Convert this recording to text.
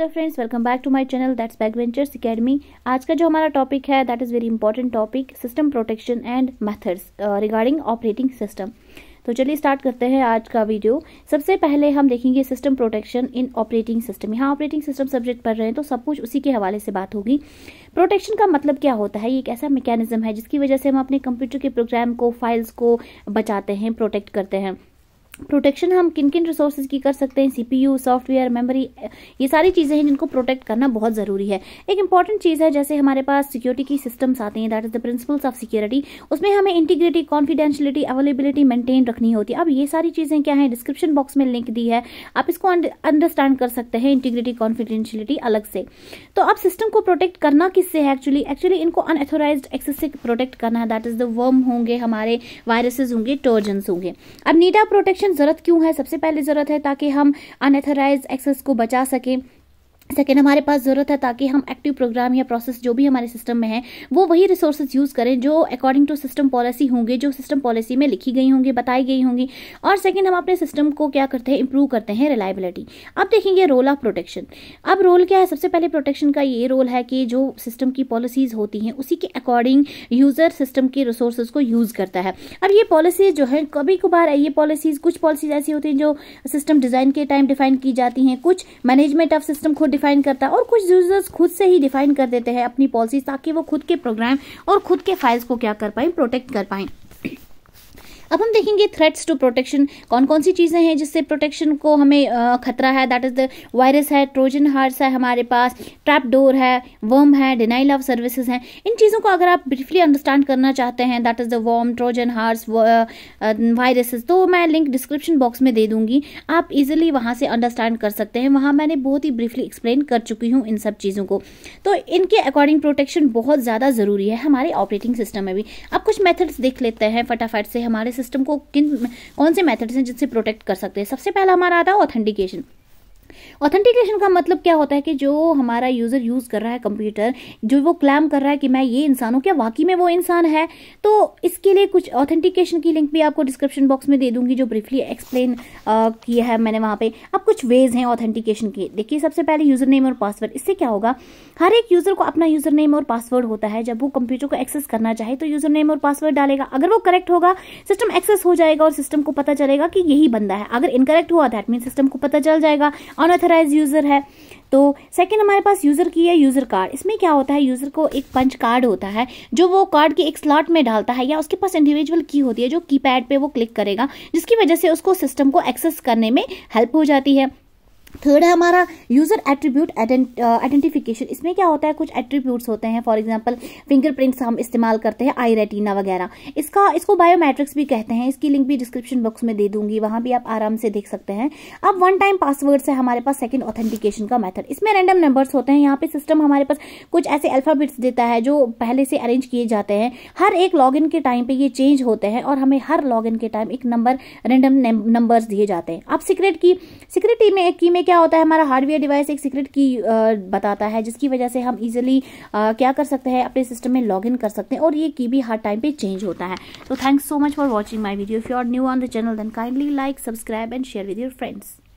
hello friends welcome back to my channel that's back ventures academy आज का जो हमारा टॉपिक है that is very important topic system protection and methods regarding operating system तो चलिए start करते हैं आज का वीडियो सबसे पहले हम देखेंगे system protection in operating system यहाँ ऑपरेटिंग सिस्टम सब्जेक्ट पढ़ रहे हैं तो सब कुछ उसी के हवाले से बात होगी प्रोटेक्शन का मतलब क्या होता है ये एक ऐसा मैकेनिज्म है जिसकी वजह से हम अपने कंप्यूटर के प्रोग्राम को फाइल्स को बचाते हैं प्रोटेक्ट करते हैं प्रोटेक्शन हम किन किन रिसोर्सेज की कर सकते हैं सीपीयू सॉफ्टवेयर मेमोरी ये सारी चीज़ें हैं जिनको प्रोटेक्ट करना बहुत ज़रूरी है एक इंपॉर्टेंट चीज़ है जैसे हमारे पास सिक्योरिटी की सिस्टम्स आते हैं that is the principles of security उसमें हमें इंटीग्रिटी कॉन्फिडेंशियलिटी अवेलेबिलिटी मेंटेन रखनी होती है अब ये सारी चीज़ें क्या है डिस्क्रिप्शन बॉक्स में लिंक दी है आप इसको अंडरस्टैंड कर सकते हैं इंटीग्रिटी कॉन्फिडेंशियलिटी अलग से तो अब सिस्टम को प्रोटेक्ट करना किससे है एक्चुअली एक्चुअली इनको अनऑथोराइज एक्सेस से प्रोटेक्ट करना है दैट इज द वर्म होंगे हमारे वायरसेज होंगे टोर्जन होंगे अब नीटा प्रोटेक्शन लेकिन ज़रूरत क्यों है सबसे पहले ज़रूरत है ताकि हम अनएथराइज एक्सेस को बचा सकें सेकेंड हमारे पास ज़रूरत है ताकि हम एक्टिव प्रोग्राम या प्रोसेस जो भी हमारे सिस्टम में है वो वही रिसोर्सेज यूज़ करें जो अकॉर्डिंग टू सिस्टम पॉलिसी होंगे जो सिस्टम पॉलिसी में लिखी गई होंगी बताई गई होंगी और सेकेंड हम अपने सिस्टम को क्या करते हैं इंप्रूव करते हैं रिलायबिलिटी अब देखेंगे रोल ऑफ प्रोटेक्शन अब रोल क्या है सबसे पहले प्रोटेक्शन का ये रोल है कि जो सिस्टम की पॉलिसीज़ होती हैं उसी के अकॉर्डिंग यूज़र सिस्टम के रिसोर्सेज को यूज़ करता है अब ये पॉलिसीज़ जो है कभी कभार ये पॉलिसीज़ कुछ पॉलिसीज़ ऐसी होती हैं जो सिस्टम डिज़ाइन के टाइम डिफाइन की जाती हैं कुछ मैनेजमेंट ऑफ सिस्टम खुद डिफाइन करता है और कुछ यूजर्स खुद से ही डिफाइन कर देते हैं अपनी पॉलिसी ताकि वो खुद के प्रोग्राम और खुद के फाइल्स को क्या कर पाए प्रोटेक्ट कर पाए अब हम देखेंगे थ्रेट्स टू प्रोटेक्शन कौन कौन सी चीज़ें हैं जिससे प्रोटेक्शन को हमें खतरा है दैट इज़ द वायरस है ट्रोजन हार्स है हमारे पास ट्रैप डोर है वर्म है डिनाइल ऑफ सर्विसेज हैं इन चीज़ों को अगर आप ब्रीफली अंडरस्टैंड करना चाहते हैं that is the worm Trojan horse viruses तो मैं लिंक डिस्क्रिप्शन बॉक्स में दे दूंगी आप इजिली वहाँ से अंडरस्टैंड कर सकते हैं वहाँ मैंने बहुत ही ब्रीफली एक्सप्लेन कर चुकी हूँ इन सब चीज़ों को तो इनके अकॉर्डिंग प्रोटेक्शन बहुत ज़्यादा ज़रूरी है हमारे ऑपरेटिंग सिस्टम में भी अब कुछ मेथड्स देख लेते हैं फटाफट से हमारे सिस्टम को किन कौन से मेथड्स हैं जिनसे प्रोटेक्ट कर सकते हैं सबसे पहला हमारा आता है ऑथेंटिकेशन ऑथेंटिकेशन का मतलब क्या होता है कि जो हमारा यूज़र यूज़ कर रहा है कंप्यूटर जो वो क्लैम कर रहा है कि मैं ये इंसान हूँ क्या वाकई में वो इंसान है तो इसके लिए कुछ ऑथेंटिकेशन की लिंक भी आपको डिस्क्रिप्शन बॉक्स में दे दूंगी जो ब्रीफली एक्सप्लेन किया है मैंने वहाँ पे अब कुछ वेज हैं ऑथेंटिकेशन के देखिए सबसे पहले यूज़र नेम और पासवर्ड इससे क्या होगा हर एक यूज़र को अपना यूज़र नेम और पासवर्ड होता है जब वो कंप्यूटर को एक्सेस करना चाहे तो यूज़र नेम और पासवर्ड डालेगा अगर वो करेक्ट होगा सिस्टम एक्सेस हो जाएगा और सिस्टम को पता चलेगा कि यही बंदा है अगर इनकरेक्ट हुआ दैट मीन सिस्टम को पता चल जाएगा और अनऑथराइज यूज़र है तो सेकंड हमारे पास यूज़र की है यूज़र कार्ड इसमें क्या होता है यूज़र को एक पंच कार्ड होता है जो वो कार्ड के एक स्लॉट में डालता है या उसके पास इंडिविजुअल की होती है जो कीपैड पे वो क्लिक करेगा जिसकी वजह से उसको सिस्टम को एक्सेस करने में हेल्प हो जाती है थर्ड है हमारा यूजर एट्रीब्यूट आइडेंटिफिकेशन इसमें क्या होता है कुछ एट्रीब्यूट्स होते हैं फॉर एग्जांपल फिंगरप्रिंट्स हम इस्तेमाल करते हैं आई रेटिना वगैरह इसका इसको बायोमेट्रिक्स भी कहते हैं इसकी लिंक भी डिस्क्रिप्शन बॉक्स में दे दूंगी वहां भी आप आराम से देख सकते हैं अब वन टाइम पासवर्ड से हमारे पास सेकेंड ऑथेंटिकेशन का मैथड इसमें रैंडम नंबर्स होते हैं यहाँ पे सिस्टम हमारे पास कुछ ऐसे अल्फाबेट्स देता है जो पहले से अरेंज किए जाते हैं हर एक लॉग के टाइम पे ये चेंज होते हैं और हमें हर लॉग के टाइम एक नंबर रैंडम नंबर्स दिए जाते हैं अब सिक्रेट की सीक्रेट की में में क्या होता है हमारा हार्डवेयर डिवाइस एक सीक्रेट की बताता है जिसकी वजह से हम इजिली क्या कर सकते हैं अपने सिस्टम में लॉग इन कर सकते हैं और ये की भी हर टाइम पे चेंज होता है तो thanks so much for watching my video if you are new on the channel then kindly like subscribe and share with your friends